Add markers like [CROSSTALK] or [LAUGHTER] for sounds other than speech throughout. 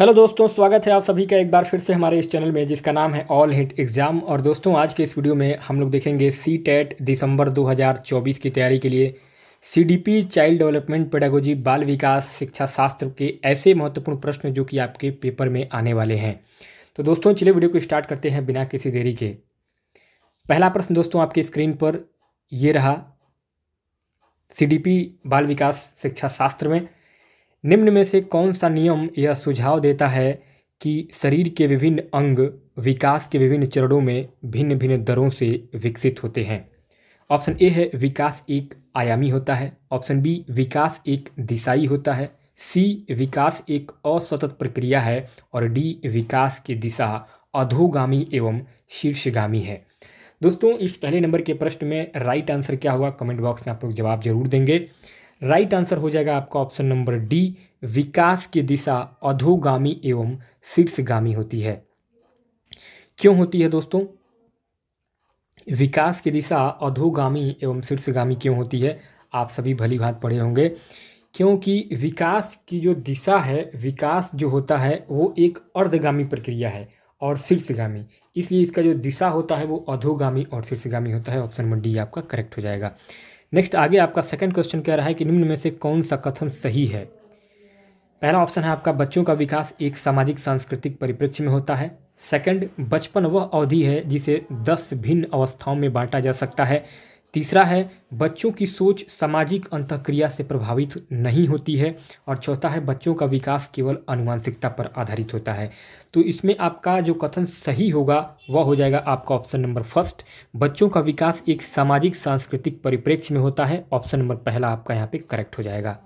hello दोस्तों स्वागत है आप सभी का एक बार फिर से हमारे इस चैनल में जिसका नाम है ऑल हिट एग्ज़ाम और दोस्तों आज के इस वीडियो में हम लोग देखेंगे सी टेट e दिसंबर 2024 की तैयारी के लिए सीडीपी चाइल्ड डेवलपमेंट पेडागोजी बाल विकास शिक्षा शास्त्र के ऐसे महत्वपूर्ण प्रश्न जो कि आपके पेपर में आने वाले हैं तो दोस्तों चलिए वीडियो को स्टार्ट करते हैं बिना किसी देरी के पहला प्रश्न दोस्तों आपकी स्क्रीन पर ये रहा पी बाल विकास शिक्षा शास्त्र में निम्न में से कौन सा नियम यह सुझाव देता है कि शरीर के विभिन्न अंग विकास के विभिन्न चरणों में भिन्न भिन्न दरों से विकसित होते हैं ऑप्शन ए है विकास एक आयामी होता है ऑप्शन बी विकास एक दिशाई होता है सी विकास एक असतत प्रक्रिया है और डी विकास की दिशा अधोगामी एवं शीर्षगामी है दोस्तों इस पहले नंबर के प्रश्न में राइट आंसर क्या होगा कमेंट बॉक्स में आप लोग जवाब जरूर देंगे राइट आंसर हो जाएगा आपका ऑप्शन नंबर डी विकास की दिशा अधोगामी एवं शीर्षगामी होती है क्यों होती है दोस्तों विकास की दिशा अधोगामी एवं शीर्षगामी क्यों होती है आप सभी भली भात पढ़े होंगे क्योंकि विकास की जो दिशा है विकास जो होता है वो एक अर्धगामी प्रक्रिया है और शीर्षगामी इसलिए इसका जो दिशा होता है वो अधोगामी और शीर्षगामी होता है ऑप्शन नंबर डी आपका करेक्ट हो जाएगा नेक्स्ट आगे आपका सेकंड क्वेश्चन कह रहा है कि निम्न में से कौन सा कथन सही है पहला ऑप्शन है आपका बच्चों का विकास एक सामाजिक सांस्कृतिक परिप्रेक्ष्य में होता है सेकंड बचपन वह अवधि है जिसे दस भिन्न अवस्थाओं में बांटा जा सकता है तीसरा है बच्चों की सोच सामाजिक अंतक्रिया से प्रभावित नहीं होती है और चौथा है बच्चों का विकास केवल अनुवांशिकता पर आधारित होता है तो इसमें आपका जो कथन सही होगा वह हो जाएगा आपका ऑप्शन नंबर फर्स्ट बच्चों का विकास एक सामाजिक सांस्कृतिक परिप्रेक्ष्य में होता है ऑप्शन नंबर पहला आपका यहाँ पे करेक्ट हो जाएगा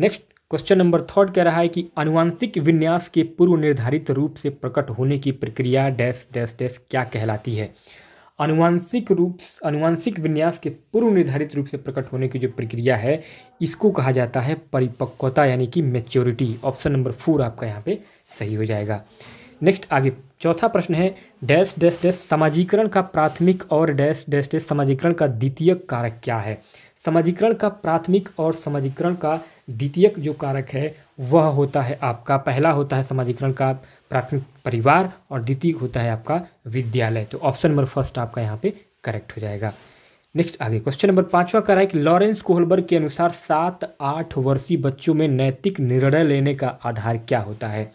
नेक्स्ट क्वेश्चन नंबर थर्ड कह रहा है कि अनुवांशिक विन्यास के पूर्व निर्धारित रूप से प्रकट होने की प्रक्रिया डैश डैश डैश क्या कहलाती है अनुवांशिक रूप अनुवांशिक विन्यास के पूर्व निर्धारित रूप से प्रकट होने की जो प्रक्रिया है इसको कहा जाता है परिपक्वता यानी कि मेच्योरिटी ऑप्शन नंबर फोर आपका यहाँ पे सही हो जाएगा नेक्स्ट आगे चौथा प्रश्न है डैश डैश डैश समाजीकरण का प्राथमिक और डैश डैश डैश समाजीकरण का द्वितीय कारक क्या है समाजीकरण का प्राथमिक और समाजीकरण का द्वितीयक जो कारक है वह होता है आपका पहला होता है समाजीकरण का प्राथमिक परिवार और द्वितीय होता है आपका विद्यालय तो ऑप्शन नंबर फर्स्ट आपका यहाँ पे करेक्ट हो जाएगा नेक्स्ट आगे क्वेश्चन नंबर पांचवा का रहा है कि लॉरेंस कोहलबर्ग के अनुसार सात आठ वर्षीय बच्चों में नैतिक निर्णय लेने का आधार क्या होता है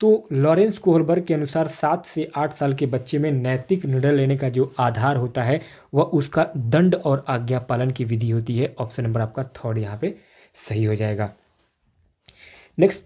तो लॉरेंस कोहलबर्ग के अनुसार सात से आठ साल के बच्चे में नैतिक निर्णय लेने का जो आधार होता है वह उसका दंड और आज्ञा पालन की विधि होती है ऑप्शन नंबर आपका थर्ड यहाँ पे सही हो जाएगा नेक्स्ट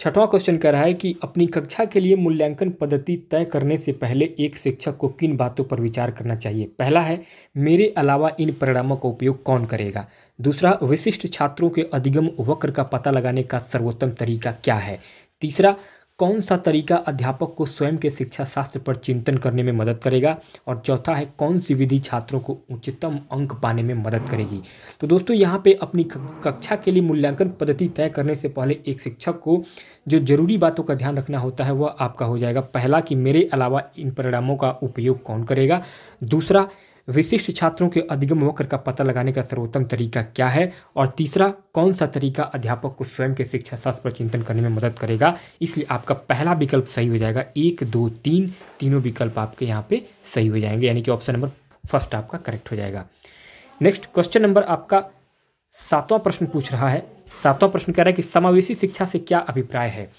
छठवां क्वेश्चन कह रहा है कि अपनी कक्षा के लिए मूल्यांकन पद्धति तय करने से पहले एक शिक्षक को किन बातों पर विचार करना चाहिए पहला है मेरे अलावा इन परिणामों का उपयोग कौन करेगा दूसरा विशिष्ट छात्रों के अधिगम वक्र का पता लगाने का सर्वोत्तम तरीका क्या है तीसरा कौन सा तरीका अध्यापक को स्वयं के शिक्षा शास्त्र पर चिंतन करने में मदद करेगा और चौथा है कौन सी विधि छात्रों को उच्चतम अंक पाने में मदद करेगी तो दोस्तों यहाँ पे अपनी कक्षा के लिए मूल्यांकन पद्धति तय करने से पहले एक शिक्षक को जो जरूरी बातों का ध्यान रखना होता है वह आपका हो जाएगा पहला कि मेरे अलावा इन परिणामों का उपयोग कौन करेगा दूसरा विशिष्ट छात्रों के अधिगम वक्र का पता लगाने का सर्वोत्तम तरीका क्या है और तीसरा कौन सा तरीका अध्यापक को स्वयं के शिक्षा शास्त्र पर चिंतन करने में मदद करेगा इसलिए आपका पहला विकल्प सही हो जाएगा एक दो तीन तीनों विकल्प आपके यहाँ पे सही हो जाएंगे यानी कि ऑप्शन नंबर फर्स्ट आपका करेक्ट हो जाएगा नेक्स्ट क्वेश्चन नंबर आपका सातवां प्रश्न पूछ रहा है सातवां प्रश्न कह रहा है कि समावेशी शिक्षा से क्या अभिप्राय है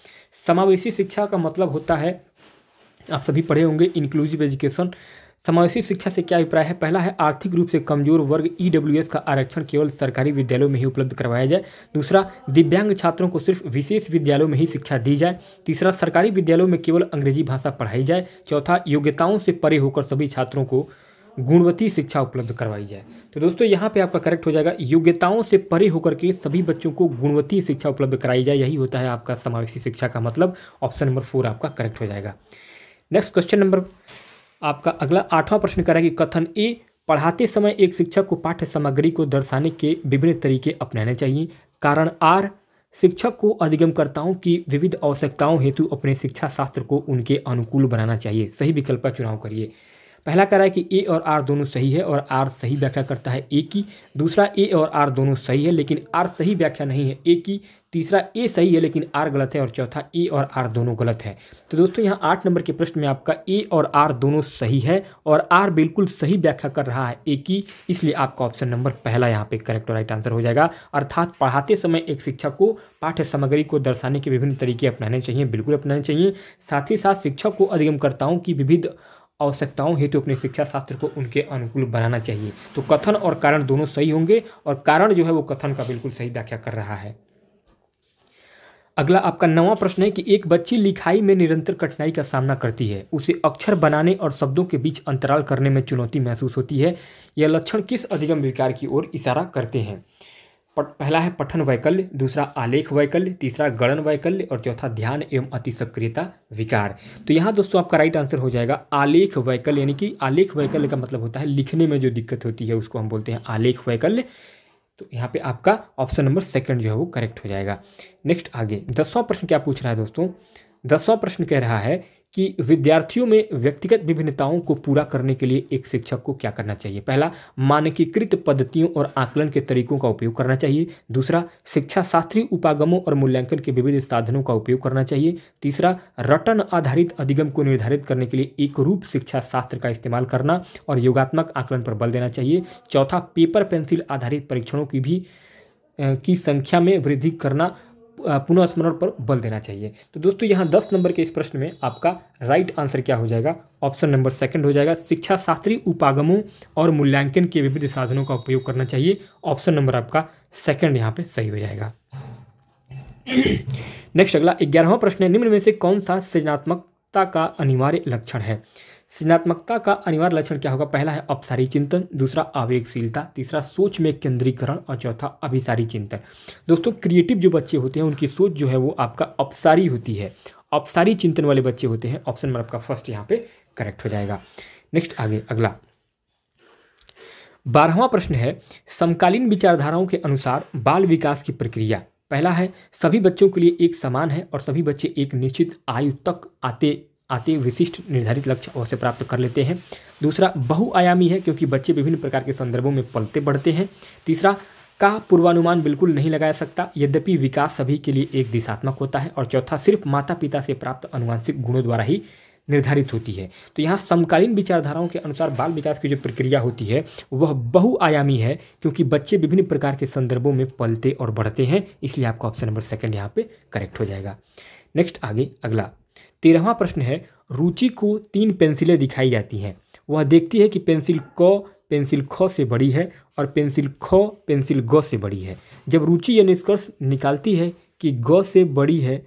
समावेशी शिक्षा का मतलब होता है आप सभी पढ़े होंगे इंक्लूसिव एजुकेशन समावेशी शिक्षा से क्या अभिप्राय है पहला है आर्थिक रूप से कमजोर वर्ग ई e का आरक्षण केवल सरकारी विद्यालयों में ही उपलब्ध करवाया जाए दूसरा दिव्यांग छात्रों को सिर्फ विशेष विद्यालयों में ही शिक्षा दी जाए तीसरा सरकारी विद्यालयों में केवल अंग्रेजी भाषा पढ़ाई जाए चौथा योग्यताओं से परे होकर सभी छात्रों को गुणवत्ती शिक्षा उपलब्ध करवाई जाए तो दोस्तों यहाँ पे आपका करेक्ट हो जाएगा योग्यताओं से परे होकर के सभी बच्चों को गुणवत्ती शिक्षा उपलब्ध कराई जाए यही होता है आपका समावेशी शिक्षा का मतलब ऑप्शन नंबर फोर आपका करेक्ट हो जाएगा नेक्स्ट क्वेश्चन नंबर आपका अगला आठवां प्रश्न करा कि कथन ए पढ़ाते समय एक शिक्षक को पाठ्य सामग्री को दर्शाने के विभिन्न तरीके अपनाने चाहिए कारण आर शिक्षक को अधिगमकर्ताओं की विविध आवश्यकताओं हेतु अपने शिक्षा शास्त्र को उनके अनुकूल बनाना चाहिए सही विकल्प का चुनाव करिए पहला कह रहा है कि ए और आर दोनों सही है और आर सही व्याख्या करता है ए की दूसरा ए और आर दोनों सही है लेकिन आर सही व्याख्या नहीं है ए की तीसरा ए सही है लेकिन आर गलत है और चौथा ए और आर दोनों गलत है तो दोस्तों यहाँ आठ नंबर के प्रश्न में आपका ए और आर दोनों सही है और आर बिल्कुल सही व्याख्या कर रहा है ए की इसलिए आपका ऑप्शन नंबर पहला यहाँ पे करेक्ट और राइट आंसर हो जाएगा अर्थात पढ़ाते समय एक शिक्षक को पाठ्य सामग्री को दर्शाने के विभिन्न तरीके अपनाने चाहिए बिल्कुल अपनाने चाहिए साथ ही साथ शिक्षक को अधिगमकर्ताओं की विविध आवश्यकताओं हेतु तो अपने शिक्षा शास्त्र को उनके अनुकूल बनाना चाहिए तो कथन और कारण दोनों सही होंगे और कारण जो है वो कथन का बिल्कुल सही व्याख्या कर रहा है अगला आपका नवा प्रश्न है कि एक बच्ची लिखाई में निरंतर कठिनाई का सामना करती है उसे अक्षर बनाने और शब्दों के बीच अंतराल करने में चुनौती महसूस होती है यह लक्षण किस अधिगम विकार की ओर इशारा करते हैं पहला है पठन वैकल्य दूसरा आलेख वैकल्य तीसरा गणन वैकल्य और चौथा ध्यान एवं अति सक्रियता विकार तो यहाँ दोस्तों आपका राइट आंसर हो जाएगा आलेख वैकल्य यानी कि आलेख वैकल्य का मतलब होता है लिखने में जो दिक्कत होती है उसको हम बोलते हैं आलेख वैकल्य तो यहाँ पे आपका ऑप्शन नंबर सेकंड जो है वो करेक्ट हो जाएगा नेक्स्ट आगे दसवां प्रश्न क्या पूछ रहा है दोस्तों दसवां प्रश्न कह रहा है कि विद्यार्थियों में व्यक्तिगत विभिन्नताओं को पूरा करने के लिए एक शिक्षक को क्या करना चाहिए पहला मानकीकृत पद्धतियों और आकलन के तरीकों का उपयोग करना चाहिए दूसरा शिक्षा शास्त्रीय उपागमों और मूल्यांकन के विविध साधनों का उपयोग करना चाहिए तीसरा रटन आधारित अधिगम को निर्धारित करने के लिए एक रूप शिक्षा शास्त्र का इस्तेमाल करना और योगात्मक आकलन पर बल देना चाहिए चौथा पेपर पेंसिल आधारित परीक्षणों की भी की संख्या में वृद्धि करना पुनः स्मरण पर बल देना चाहिए तो दोस्तों यहाँ दस नंबर के इस प्रश्न में आपका राइट आंसर क्या हो जाएगा ऑप्शन नंबर सेकंड हो जाएगा शिक्षा शास्त्रीय उपागमों और मूल्यांकन के विविध साधनों का उपयोग करना चाहिए ऑप्शन नंबर आपका सेकंड यहाँ पे सही हो जाएगा [CLEARS THROAT] नेक्स्ट अगला ग्यारहवा प्रश्न है निम्न में से कौन सा सृजनात्मकता का अनिवार्य लक्षण है सृजनात्मकता का अनिवार्य लक्षण क्या होगा पहला है अपसारी चिंतन दूसरा आवेगशीलता तीसरा सोच में केंद्रीकरण और चौथा अभिसारी चिंतन दोस्तों क्रिएटिव जो बच्चे होते हैं उनकी सोच जो है वो आपका अपसारी होती है अपसारी चिंतन वाले बच्चे होते हैं ऑप्शन नंबर आपका फर्स्ट यहाँ पे करेक्ट हो जाएगा नेक्स्ट आगे अगला बारहवा प्रश्न है समकालीन विचारधाराओं के अनुसार बाल विकास की प्रक्रिया पहला है सभी बच्चों के लिए एक समान है और सभी बच्चे एक निश्चित आयु तक आते आते विशिष्ट निर्धारित लक्ष्य अवश्य प्राप्त कर लेते हैं दूसरा बहुआयामी है क्योंकि बच्चे विभिन्न प्रकार के संदर्भों में पलते बढ़ते हैं तीसरा का पूर्वानुमान बिल्कुल नहीं लगाया सकता यद्यपि विकास सभी के लिए एक दिशात्मक होता है और चौथा सिर्फ माता पिता से प्राप्त अनुवांशिक गुणों द्वारा ही निर्धारित होती है तो यहाँ समकालीन विचारधाराओं के अनुसार बाल विकास की जो प्रक्रिया होती है वह बहुआयामी है क्योंकि बच्चे विभिन्न प्रकार के संदर्भों में पलते और बढ़ते हैं इसलिए आपका ऑप्शन नंबर सेकंड यहाँ पे करेक्ट हो जाएगा नेक्स्ट आगे अगला तेरहवा प्रश्न है रुचि को तीन पेंसिलें दिखाई जाती हैं वह देखती है कि पेंसिल क पेंसिल ख से बड़ी है और पेंसिल ख पेंसिल ग से बड़ी है जब रुचि यह निष्कर्ष निकालती है कि ग से बड़ी है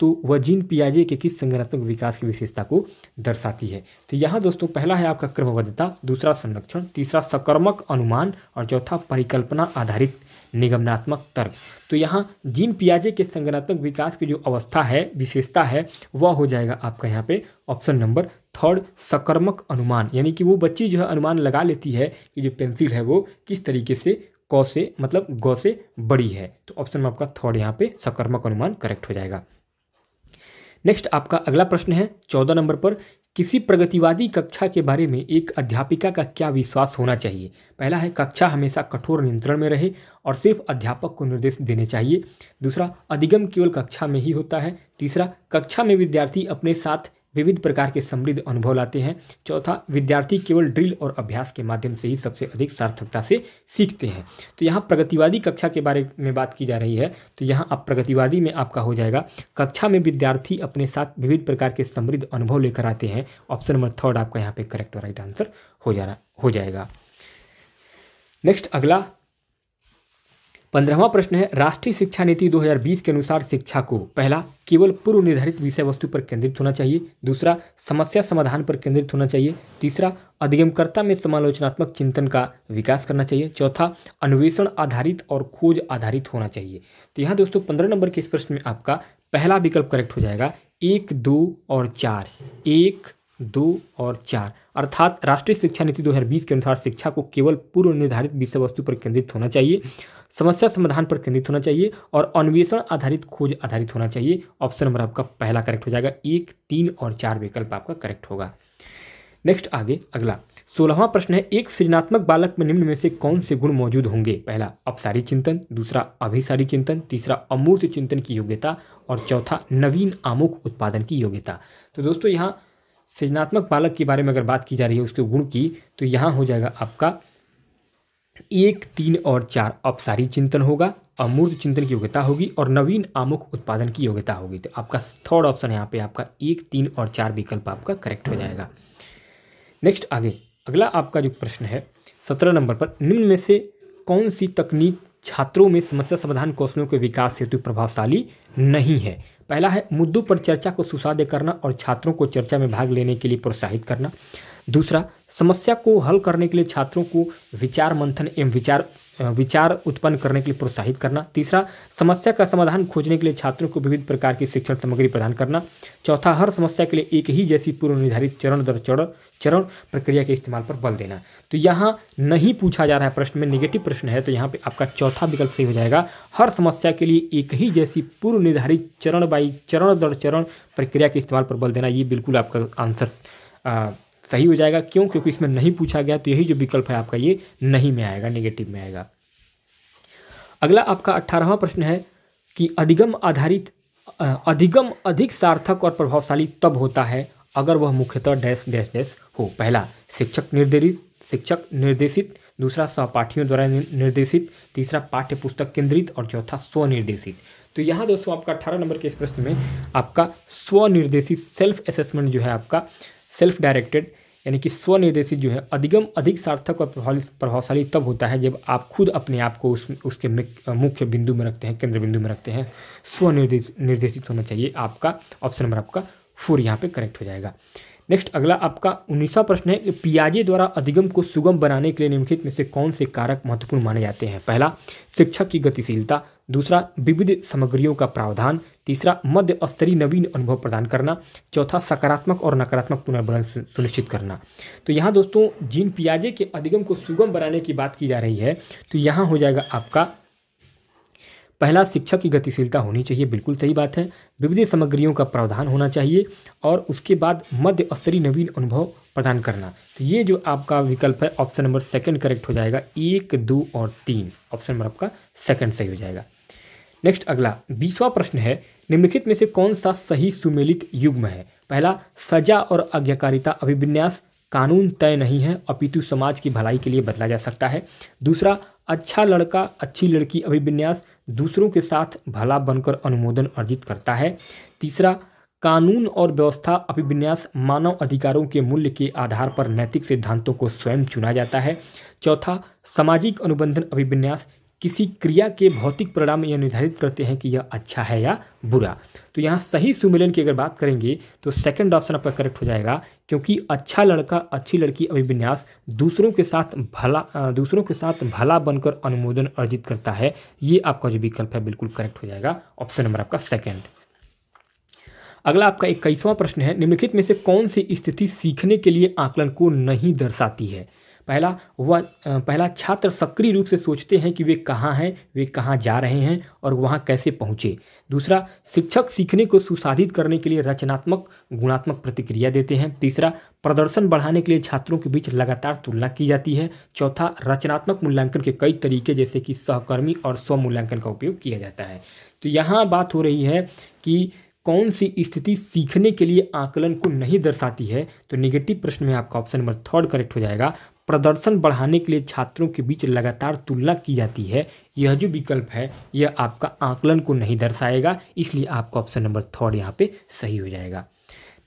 तो वह जीन पियाजे के किस संगठनात्मक विकास की विशेषता को दर्शाती है तो यहाँ दोस्तों पहला है आपका क्रमबद्धता दूसरा संरक्षण तीसरा सकर्मक अनुमान और चौथा परिकल्पना आधारित निगमनात्मक तर्क तो यहाँ जीन पियाजे के संगनात्मक विकास की जो अवस्था है विशेषता है वह हो जाएगा आपका यहाँ पे ऑप्शन नंबर थर्ड सकर्मक अनुमान यानी कि वो बच्ची जो है अनुमान लगा लेती है कि जो पेंसिल है वो किस तरीके से कौ से मतलब गौ से बड़ी है तो ऑप्शन में आपका थर्ड यहाँ पे सकर्मक अनुमान करेक्ट हो जाएगा नेक्स्ट आपका अगला प्रश्न है चौदह नंबर पर किसी प्रगतिवादी कक्षा के बारे में एक अध्यापिका का क्या विश्वास होना चाहिए पहला है कक्षा हमेशा कठोर नियंत्रण में रहे और सिर्फ अध्यापक को निर्देश देने चाहिए दूसरा अधिगम केवल कक्षा में ही होता है तीसरा कक्षा में विद्यार्थी अपने साथ विविध प्रकार के समृद्ध अनुभव लाते हैं चौथा विद्यार्थी केवल ड्रिल और अभ्यास के माध्यम से ही सबसे अधिक सार्थकता से सीखते हैं तो यहाँ प्रगतिवादी कक्षा के बारे में बात की जा रही है तो यहाँ आप प्रगतिवादी में आपका हो जाएगा कक्षा में विद्यार्थी अपने साथ विविध प्रकार के समृद्ध अनुभव लेकर आते हैं ऑप्शन नंबर थर्ड आपका यहाँ पे करेक्ट और राइट आंसर हो जा रहा हो जाएगा नेक्स्ट अगला पंद्रहवा प्रश्न है राष्ट्रीय शिक्षा नीति 2020 के अनुसार शिक्षा को पहला केवल पूर्व निर्धारित विषय वस्तु पर केंद्रित होना चाहिए दूसरा समस्या समाधान पर केंद्रित होना चाहिए तीसरा अधिगमकर्ता में समालोचनात्मक चिंतन का विकास करना चाहिए चौथा अन्वेषण आधारित और खोज आधारित होना चाहिए तो यहाँ दोस्तों पंद्रह नंबर के इस प्रश्न में आपका पहला विकल्प करेक्ट हो जाएगा एक दो और चार एक दो और चार अर्थात राष्ट्रीय शिक्षा नीति 2020 के अनुसार शिक्षा को केवल पूर्व निर्धारित विषय वस्तु पर केंद्रित होना चाहिए समस्या समाधान पर केंद्रित होना चाहिए और अन्वेषण आधारित खोज आधारित होना चाहिए ऑप्शन नंबर आपका पहला करेक्ट हो जाएगा एक तीन और चार विकल्प आपका करेक्ट होगा नेक्स्ट आगे अगला सोलहवां प्रश्न है एक सृजनात्मक बालक में निम्न में से कौन से गुण मौजूद होंगे पहला अपसारी चिंतन दूसरा अभिसारी चिंतन तीसरा अमूर्त चिंतन की योग्यता और चौथा नवीन आमुख उत्पादन की योग्यता तो दोस्तों यहाँ सृजनात्मक बालक के बारे में अगर बात की जा रही है उसके गुण की तो यहाँ हो जाएगा आपका एक तीन और चार औपसारी चिंतन होगा अमूर्त चिंतन की योग्यता होगी और नवीन आमुख उत्पादन की योग्यता होगी तो आपका थर्ड ऑप्शन यहाँ पे आपका एक तीन और चार विकल्प आपका करेक्ट हो जाएगा नेक्स्ट आगे अगला आपका जो प्रश्न है सत्रह नंबर पर निम्न में से कौन सी तकनीक छात्रों में समस्या समाधान कौशलों के विकास हेतु प्रभावशाली नहीं है पहला है मुद्दों पर चर्चा को सुसाध्य करना और छात्रों को चर्चा में भाग लेने के लिए प्रोत्साहित करना दूसरा समस्या को हल करने के लिए छात्रों को विचार मंथन एवं विचार विचार उत्पन्न करने के लिए प्रोत्साहित करना तीसरा समस्या का समाधान खोजने के लिए छात्रों को विविध प्रकार की शिक्षण सामग्री प्रदान करना चौथा हर समस्या के लिए एक ही जैसी पूर्व निर्धारित चरण दर चरण चरण प्रक्रिया के इस्तेमाल पर बल देना तो यहाँ नहीं पूछा जा रहा है प्रश्न में निगेटिव प्रश्न है तो यहाँ पर आपका चौथा विकल्प सही हो जाएगा हर समस्या के लिए एक ही जैसी पूर्व निर्धारित चरण बाई चरण दर चरण प्रक्रिया के इस्तेमाल पर बल देना ये बिल्कुल आपका आंसर सही हो जाएगा क्यों क्योंकि इसमें नहीं पूछा गया तो यही जो विकल्प है आपका ये नहीं में आएगा नेगेटिव में आएगा अगला आपका अट्ठारहवा प्रश्न है कि अधिगम आधारित अधिगम अधिक सार्थक और प्रभावशाली तब होता है अगर वह मुख्यतः डैश डैश डैश हो पहला शिक्षक निर्देशित शिक्षक निर्देशित दूसरा सहपाठियों द्वारा निर्देशित तीसरा पाठ्य पुस्तक केंद्रित और चौथा स्वनिर्देशित तो यहाँ दोस्तों आपका अट्ठारह नंबर के इस प्रश्न में आपका स्वनिर्देशित सेल्फ असेसमेंट जो है आपका सेल्फ डायरेक्टेड यानी कि स्वनिर्देशित जो है अधिगम अधिक सार्थक और प्रभावशाली तब होता है जब आप खुद अपने आप को उस उसके मुख्य बिंदु में रखते हैं केंद्र बिंदु में रखते हैं स्वनिर्देश निर्देशित होना चाहिए आपका ऑप्शन नंबर आपका फोर यहाँ पे करेक्ट हो जाएगा नेक्स्ट अगला आपका उन्नीसवा प्रश्न है कि पियाजे द्वारा अधिगम को सुगम बनाने के लिए निम्नलिखित में से कौन से कारक महत्वपूर्ण माने जाते हैं पहला शिक्षा की गतिशीलता दूसरा विविध सामग्रियों का प्रावधान तीसरा मध्य स्तरीय नवीन अनुभव प्रदान करना चौथा सकारात्मक और नकारात्मक पुनर्बलन सुनिश्चित करना तो यहाँ दोस्तों जिन पियाजे के अधिगम को सुगम बनाने की बात की जा रही है तो यहाँ हो जाएगा आपका पहला शिक्षा की गतिशीलता होनी चाहिए बिल्कुल सही बात है विविध सामग्रियों का प्रावधान होना चाहिए और उसके बाद मध्य स्तरीय नवीन अनुभव प्रदान करना तो ये जो आपका विकल्प है ऑप्शन नंबर सेकंड करेक्ट हो जाएगा एक दो और तीन ऑप्शन नंबर आपका सेकंड सही हो जाएगा नेक्स्ट अगला बीसवा प्रश्न है निम्नलिखित में से कौन सा सही सुमेलित युग्म है पहला सजा और आज्ञाकारिता अभिविन्यास कानून तय नहीं है अपितु समाज की भलाई के लिए बदला जा सकता है दूसरा अच्छा लड़का अच्छी लड़की अभिविन्यास दूसरों के साथ भला बनकर अनुमोदन अर्जित करता है तीसरा कानून और व्यवस्था अभिविन्यास मानव अधिकारों के मूल्य के आधार पर नैतिक सिद्धांतों को स्वयं चुना जाता है चौथा सामाजिक अनुबंधन अभिविन्यास किसी क्रिया के भौतिक परिणाम यह निर्धारित करते हैं कि यह अच्छा है या बुरा तो यहाँ सही सुमिलन की अगर बात करेंगे तो सेकंड ऑप्शन आपका करेक्ट हो जाएगा क्योंकि अच्छा लड़का अच्छी लड़की अभिविन्यास दूसरों के साथ भला दूसरों के साथ भला बनकर अनुमोदन अर्जित करता है ये आपका जो विकल्प है बिल्कुल करेक्ट हो जाएगा ऑप्शन नंबर आपका सेकेंड अगला आपका इक्कीसवां प्रश्न है निम्नलिखित में से कौन सी स्थिति सीखने के लिए आकलन को नहीं दर्शाती है पहला वह पहला छात्र सक्रिय रूप से सोचते हैं कि वे कहाँ हैं वे कहाँ जा रहे हैं और वहाँ कैसे पहुँचे दूसरा शिक्षक सीखने को सुसाधित करने के लिए रचनात्मक गुणात्मक प्रतिक्रिया देते हैं तीसरा प्रदर्शन बढ़ाने के लिए छात्रों के बीच लगातार तुलना की जाती है चौथा रचनात्मक मूल्यांकन के कई तरीके जैसे कि सहकर्मी और स्वमूल्यांकन का उपयोग किया जाता है तो यहाँ बात हो रही है कि कौन सी स्थिति सीखने के लिए आकलन को नहीं दर्शाती है तो निगेटिव प्रश्न में आपका ऑप्शन नंबर थर्ड करेक्ट हो जाएगा प्रदर्शन बढ़ाने के लिए छात्रों के बीच लगातार तुलना की जाती है यह जो विकल्प है यह आपका आकलन को नहीं दर्शाएगा इसलिए आपका ऑप्शन नंबर थर्ड यहाँ पे सही हो जाएगा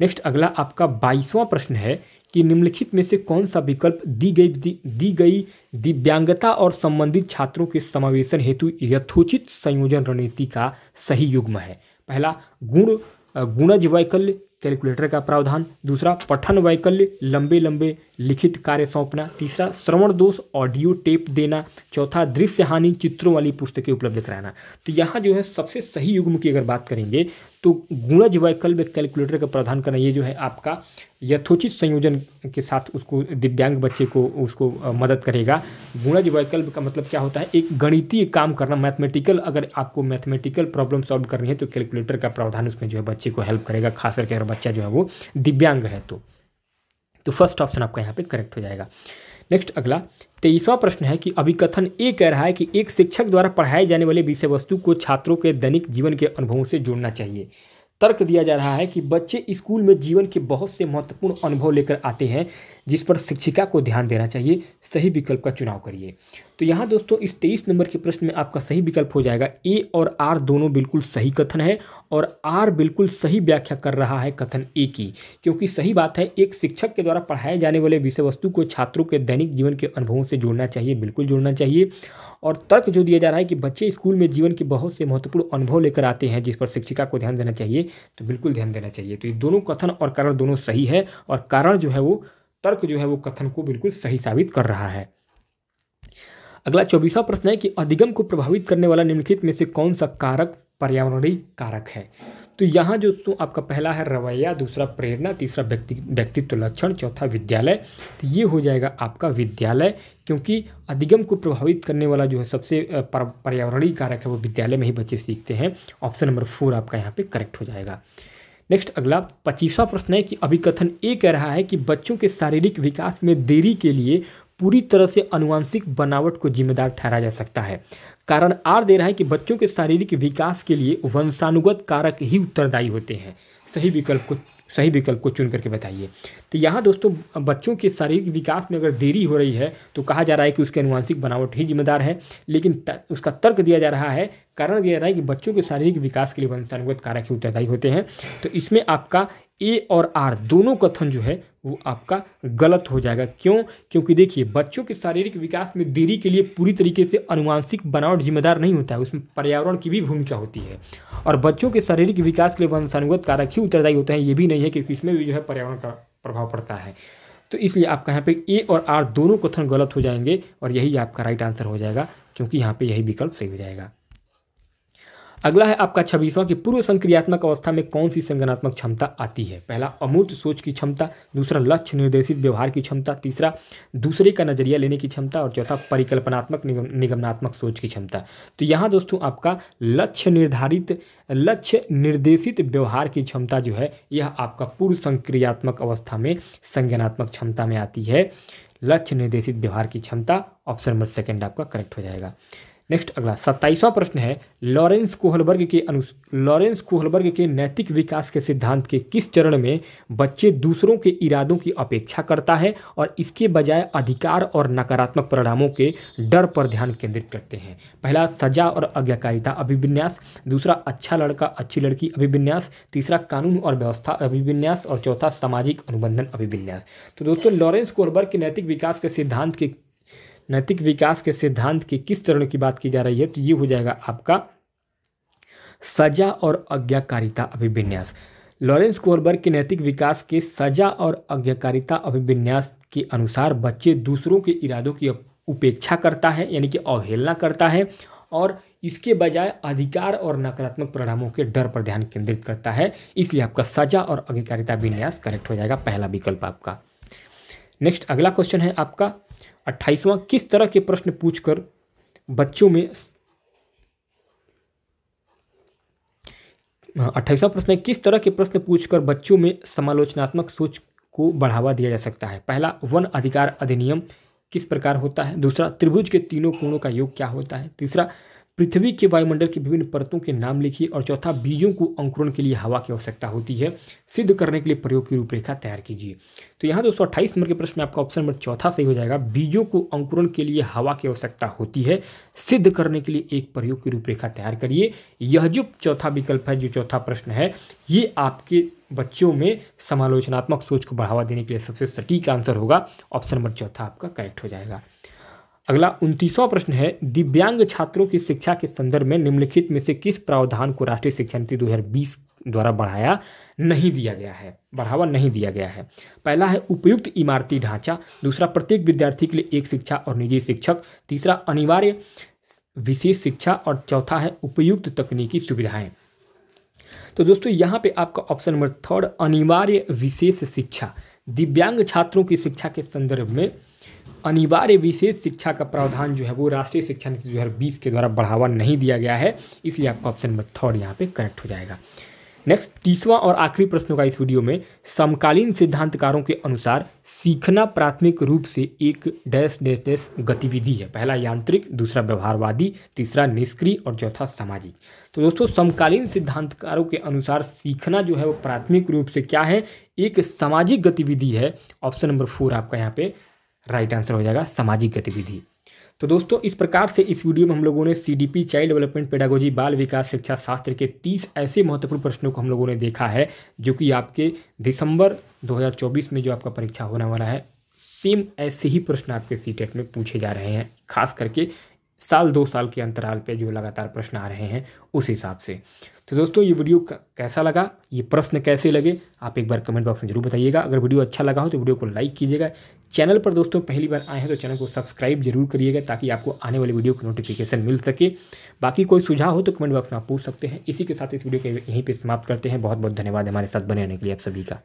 नेक्स्ट अगला आपका बाईसवां प्रश्न है कि निम्नलिखित में से कौन सा विकल्प दी गई दी, दी गई दिव्यांगता और संबंधित छात्रों के समावेशन हेतु यथोचित संयोजन रणनीति का सही युग्म है पहला गुण गुणज वैकल्य कैलकुलेटर का प्रावधान दूसरा पठन वैकल्य लंबे लंबे लिखित कार्य सौंपना तीसरा श्रवण दोष ऑडियो टेप देना चौथा दृश्य हानि चित्रों वाली पुस्तकें उपलब्ध कराना तो यहाँ जो है सबसे सही युग्म की अगर बात करेंगे तो गुणज वैकल्प कैलकुलेटर का प्रावधान करना ये जो है आपका यथोचित संयोजन के साथ उसको दिव्यांग बच्चे को उसको मदद करेगा गुणज वैकल्प का मतलब क्या होता है एक गणितीय काम करना मैथमेटिकल अगर आपको मैथमेटिकल प्रॉब्लम सॉल्व करनी है तो कैलकुलेटर का प्रावधान उसमें जो है बच्चे को हेल्प करेगा खास करके अगर बच्चा जो है वो दिव्यांग है तो तो फर्स्ट ऑप्शन आपका यहाँ पे करेक्ट हो जाएगा नेक्स्ट अगला तेईसवा प्रश्न है कि अभिकथन ए कह रहा है कि एक शिक्षक द्वारा पढ़ाए जाने वाले विषय वस्तु को छात्रों के दैनिक जीवन के अनुभवों से जोड़ना चाहिए तर्क दिया जा रहा है कि बच्चे स्कूल में जीवन के बहुत से महत्वपूर्ण अनुभव लेकर आते हैं जिस पर शिक्षिका को ध्यान देना चाहिए सही विकल्प का चुनाव करिए तो यहाँ दोस्तों इस तेईस नंबर के प्रश्न में आपका सही विकल्प हो जाएगा ए और आर दोनों बिल्कुल सही कथन है और आर बिल्कुल सही व्याख्या कर रहा है कथन ए की क्योंकि सही बात है एक शिक्षक के द्वारा पढ़ाए जाने वाले विषय वस्तु को छात्रों के दैनिक जीवन के अनुभवों से जोड़ना चाहिए बिल्कुल जोड़ना चाहिए और तर्क जो दिया जा रहा है कि बच्चे स्कूल में जीवन के बहुत से महत्वपूर्ण अनुभव लेकर आते हैं जिस पर शिक्षिका को ध्यान देना चाहिए तो बिल्कुल ध्यान देना चाहिए तो ये दोनों कथन और कारण दोनों सही है और कारण जो है वो तर्क जो है वो कथन को बिल्कुल सही साबित कर रहा है अगला चौबीसवा प्रश्न है कि अधिगम को प्रभावित करने वाला निम्नलिखित में से कौन सा कारक पर्यावरणीय कारक है तो यहाँ जो आपका पहला है रवैया दूसरा प्रेरणा तीसरा व्यक्ति व्यक्तित्व लक्षण चौथा विद्यालय तो ये हो जाएगा आपका विद्यालय क्योंकि अधिगम को प्रभावित करने वाला जो है सबसे पर, पर्यावरणीय कारक है वो विद्यालय में ही बच्चे सीखते हैं ऑप्शन नंबर फोर आपका यहाँ पे करेक्ट हो जाएगा नेक्स्ट अगला पच्चीसवा प्रश्न है कि अभिकथन ए कह रहा है कि बच्चों के शारीरिक विकास में देरी के लिए पूरी तरह से अनुवांशिक बनावट को जिम्मेदार ठहरा जा सकता है कारण आर दे रहा है कि बच्चों के शारीरिक विकास के लिए वंशानुगत कारक ही उत्तरदायी होते हैं सही विकल्प को सही विकल्प को चुन करके बताइए तो यहाँ दोस्तों बच्चों के शारीरिक विकास में अगर देरी हो रही है तो कहा जा रहा है कि उसके अनुवांशिक बनावट ही जिम्मेदार है लेकिन त, उसका तर्क दिया जा रहा है कारण दिया जा रहा है कि बच्चों के शारीरिक विकास के लिए वंशानुगत कारक ही उत्तरदायी होते हैं तो इसमें आपका ए और आर दोनों कथन जो है वो आपका गलत हो जाएगा क्यों क्योंकि देखिए बच्चों के शारीरिक विकास में देरी के लिए पूरी तरीके से अनुवांशिक बनावट जिम्मेदार नहीं होता है उसमें पर्यावरण की भी भूमिका होती है और बच्चों के शारीरिक विकास के लिए वंशानुगत कारक ही उत्तरदायी होते हैं ये भी नहीं है क्योंकि इसमें भी जो है पर्यावरण का प्रभाव पड़ता है तो इसलिए आपका यहाँ पे ए और आर दोनों कथन गलत हो जाएंगे और यही आपका राइट आंसर हो जाएगा क्योंकि यहाँ पे यही विकल्प सही हो जाएगा अगला है आपका छब्बीसवां कि पूर्व संक्रियात्मक अवस्था में कौन सी संगनात्मक क्षमता आती है पहला अमूर्त सोच की क्षमता दूसरा लक्ष्य निर्देशित व्यवहार की क्षमता तीसरा दूसरे का नजरिया लेने की क्षमता और चौथा परिकल्पनात्मक निगम, निगमनात्मक सोच की क्षमता तो यहाँ दोस्तों आपका लक्ष्य निर्धारित लक्ष्य निर्देशित व्यवहार की क्षमता जो है यह आपका पूर्व संक्रियात्मक अवस्था में संज्ञानात्मक क्षमता में आती है लक्ष्य निर्देशित व्यवहार की क्षमता ऑप्शन नंबर सेकेंड आपका करेक्ट हो जाएगा नेक्स्ट अगला सत्ताईसवां प्रश्न है लॉरेंस कोहलबर्ग के अनु लॉरेंस कोहलबर्ग के नैतिक विकास के सिद्धांत के किस चरण में बच्चे दूसरों के इरादों की अपेक्षा करता है और इसके बजाय अधिकार और नकारात्मक परिणामों के डर पर ध्यान केंद्रित करते हैं पहला सजा और आज्ञाकारिता अभिविन्यास दूसरा अच्छा लड़का अच्छी लड़की अभिविन्यास तीसरा कानून और व्यवस्था अभिविन्यास और चौथा सामाजिक अनुबंधन अभिविन्यास तो दोस्तों लॉरेंस कोहलबर्ग के नैतिक विकास के सिद्धांत के नैतिक विकास के सिद्धांत के किस चरण की बात की जा रही है तो ये हो जाएगा आपका सजा और अज्ञाकारिता अभिविन्यास लॉरेंस कोरबर्ग के नैतिक विकास के सजा और अज्ञाकारिता अभिविन्यास के अनुसार बच्चे दूसरों के इरादों की उपेक्षा करता है यानी कि अवहेलना करता है और इसके बजाय अधिकार और नकारात्मक परिणामों के डर पर ध्यान केंद्रित करता है इसलिए आपका सजा और अधिकारिता विन्यास करेक्ट हो जाएगा पहला विकल्प आपका नेक्स्ट अगला क्वेश्चन है आपका अट्ठाईसवां किस तरह के प्रश्न पूछकर बच्चों में अट्ठाईसवां प्रश्न है किस तरह के प्रश्न पूछकर बच्चों में समालोचनात्मक सोच को बढ़ावा दिया जा सकता है पहला वन अधिकार अधिनियम किस प्रकार होता है दूसरा त्रिभुज के तीनों कोणों का योग क्या होता है तीसरा पृथ्वी के वायुमंडल की विभिन्न परतों के नाम लिखिए और चौथा बीजों को अंकुरण के लिए हवा की आवश्यकता होती है सिद्ध करने के लिए प्रयोग की रूपरेखा तैयार कीजिए तो यहाँ दोस्तों अट्ठाईस नंबर के प्रश्न में आपका ऑप्शन नंबर चौथा सही हो जाएगा बीजों को अंकुरण के लिए हवा की आवश्यकता होती है सिद्ध करने के लिए एक प्रयोग की रूपरेखा तैयार करिए यह जो चौथा विकल्प है जो चौथा प्रश्न है ये आपके बच्चों में समालोचनात्मक सोच को बढ़ावा देने के लिए सबसे सटीक आंसर होगा ऑप्शन नंबर चौथा आपका करेक्ट हो जाएगा अगला उनतीसवां प्रश्न है दिव्यांग छात्रों की शिक्षा के संदर्भ में निम्नलिखित में से किस प्रावधान को राष्ट्रीय शिक्षा नीति 2020 द्वारा बढ़ाया नहीं दिया गया है बढ़ावा नहीं दिया गया है पहला है उपयुक्त इमारती ढांचा दूसरा प्रत्येक विद्यार्थी के लिए एक शिक्षा और निजी शिक्षक तीसरा अनिवार्य विशेष शिक्षा और चौथा है उपयुक्त तकनीकी सुविधाएं तो दोस्तों यहाँ पे आपका ऑप्शन नंबर थर्ड अनिवार्य विशेष शिक्षा दिव्यांग छात्रों की शिक्षा के संदर्भ में अनिवार्य विशेष शिक्षा का प्रावधान जो है वो राष्ट्रीय शिक्षा नीति दो हज़ार बीस के द्वारा बढ़ावा नहीं दिया गया है इसलिए आपका ऑप्शन नंबर थर्ड यहाँ पे करेक्ट हो जाएगा नेक्स्ट तीसवा और आखिरी प्रश्न का इस वीडियो में समकालीन सिद्धांतकारों के अनुसार सीखना प्राथमिक रूप से एक डैश डैश डैश गतिविधि है पहला यांत्रिक दूसरा व्यवहारवादी तीसरा निष्क्रिय और चौथा सामाजिक तो दोस्तों समकालीन सिद्धांतकारों के अनुसार सीखना जो है वो प्राथमिक रूप से क्या है एक सामाजिक गतिविधि है ऑप्शन नंबर फोर आपका यहाँ पे राइट आंसर हो जाएगा सामाजिक गतिविधि तो दोस्तों इस प्रकार से इस वीडियो में हम लोगों ने सीडीपी चाइल्ड डेवलपमेंट पेडागोजी बाल विकास शिक्षा शास्त्र के 30 ऐसे महत्वपूर्ण प्रश्नों को हम लोगों ने देखा है जो कि आपके दिसंबर 2024 में जो आपका परीक्षा होने वाला है सेम ऐसे ही प्रश्न आपके सी e में पूछे जा रहे हैं खास करके साल दो साल के अंतराल पे जो लगातार प्रश्न आ रहे हैं उस हिसाब से तो दोस्तों ये वीडियो कैसा लगा ये प्रश्न कैसे लगे आप एक बार कमेंट बॉक्स में जरूर बताइएगा अगर वीडियो अच्छा लगा हो तो वीडियो को लाइक कीजिएगा चैनल पर दोस्तों पहली बार आए हैं तो चैनल को सब्सक्राइब जरूर करिएगा ताकि आपको आने वाले वीडियो का नोटिफिकेशन मिल सके बाकी कोई सुझाव हो तो कमेंट बॉक्स में आप पूछ सकते हैं इसी के साथ इस वीडियो के यहीं पर समाप्त करते हैं बहुत बहुत धन्यवाद हमारे साथ बने रहने के लिए आप सभी का